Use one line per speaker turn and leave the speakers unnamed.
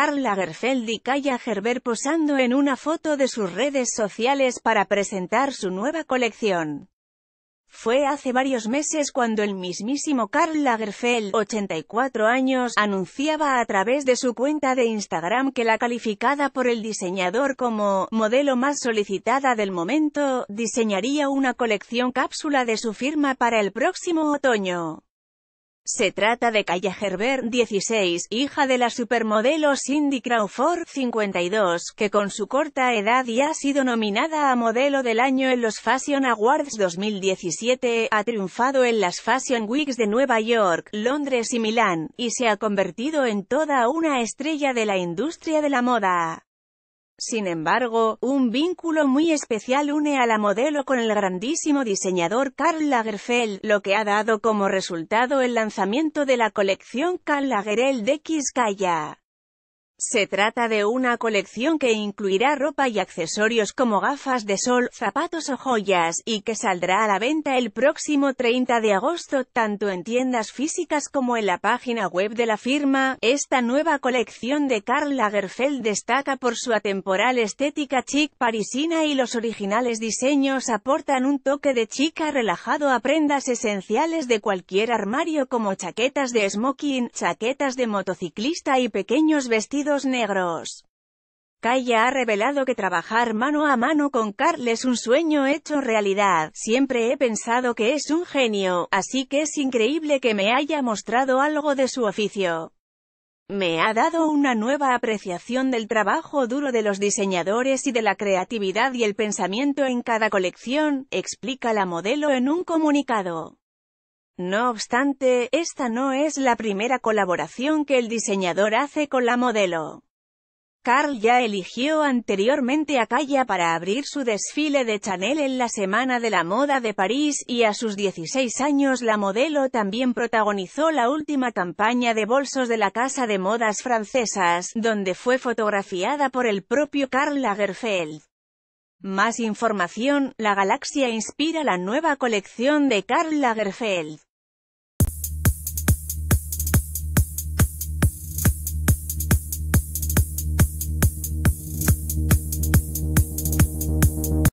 Karl Lagerfeld y Kaya Gerber posando en una foto de sus redes sociales para presentar su nueva colección. Fue hace varios meses cuando el mismísimo Karl Lagerfeld, 84 años, anunciaba a través de su cuenta de Instagram que la calificada por el diseñador como modelo más solicitada del momento, diseñaría una colección cápsula de su firma para el próximo otoño. Se trata de Kaya Gerber, 16, hija de la supermodelo Cindy Crawford, 52, que con su corta edad ya ha sido nominada a Modelo del Año en los Fashion Awards 2017, ha triunfado en las Fashion Weeks de Nueva York, Londres y Milán, y se ha convertido en toda una estrella de la industria de la moda. Sin embargo, un vínculo muy especial une a la modelo con el grandísimo diseñador Karl Lagerfeld, lo que ha dado como resultado el lanzamiento de la colección Karl Lagerfeld de Kaya. Se trata de una colección que incluirá ropa y accesorios como gafas de sol, zapatos o joyas, y que saldrá a la venta el próximo 30 de agosto, tanto en tiendas físicas como en la página web de la firma. Esta nueva colección de Karl Lagerfeld destaca por su atemporal estética chic parisina y los originales diseños aportan un toque de chica relajado a prendas esenciales de cualquier armario como chaquetas de smoking, chaquetas de motociclista y pequeños vestidos negros. Kaya ha revelado que trabajar mano a mano con Carl es un sueño hecho realidad. Siempre he pensado que es un genio, así que es increíble que me haya mostrado algo de su oficio. Me ha dado una nueva apreciación del trabajo duro de los diseñadores y de la creatividad y el pensamiento en cada colección, explica la modelo en un comunicado. No obstante, esta no es la primera colaboración que el diseñador hace con la modelo. Carl ya eligió anteriormente a Kaya para abrir su desfile de Chanel en la Semana de la Moda de París y a sus 16 años la modelo también protagonizó la última campaña de bolsos de la Casa de Modas francesas, donde fue fotografiada por el propio Karl Lagerfeld. Más información, la galaxia inspira la nueva colección de Karl Lagerfeld.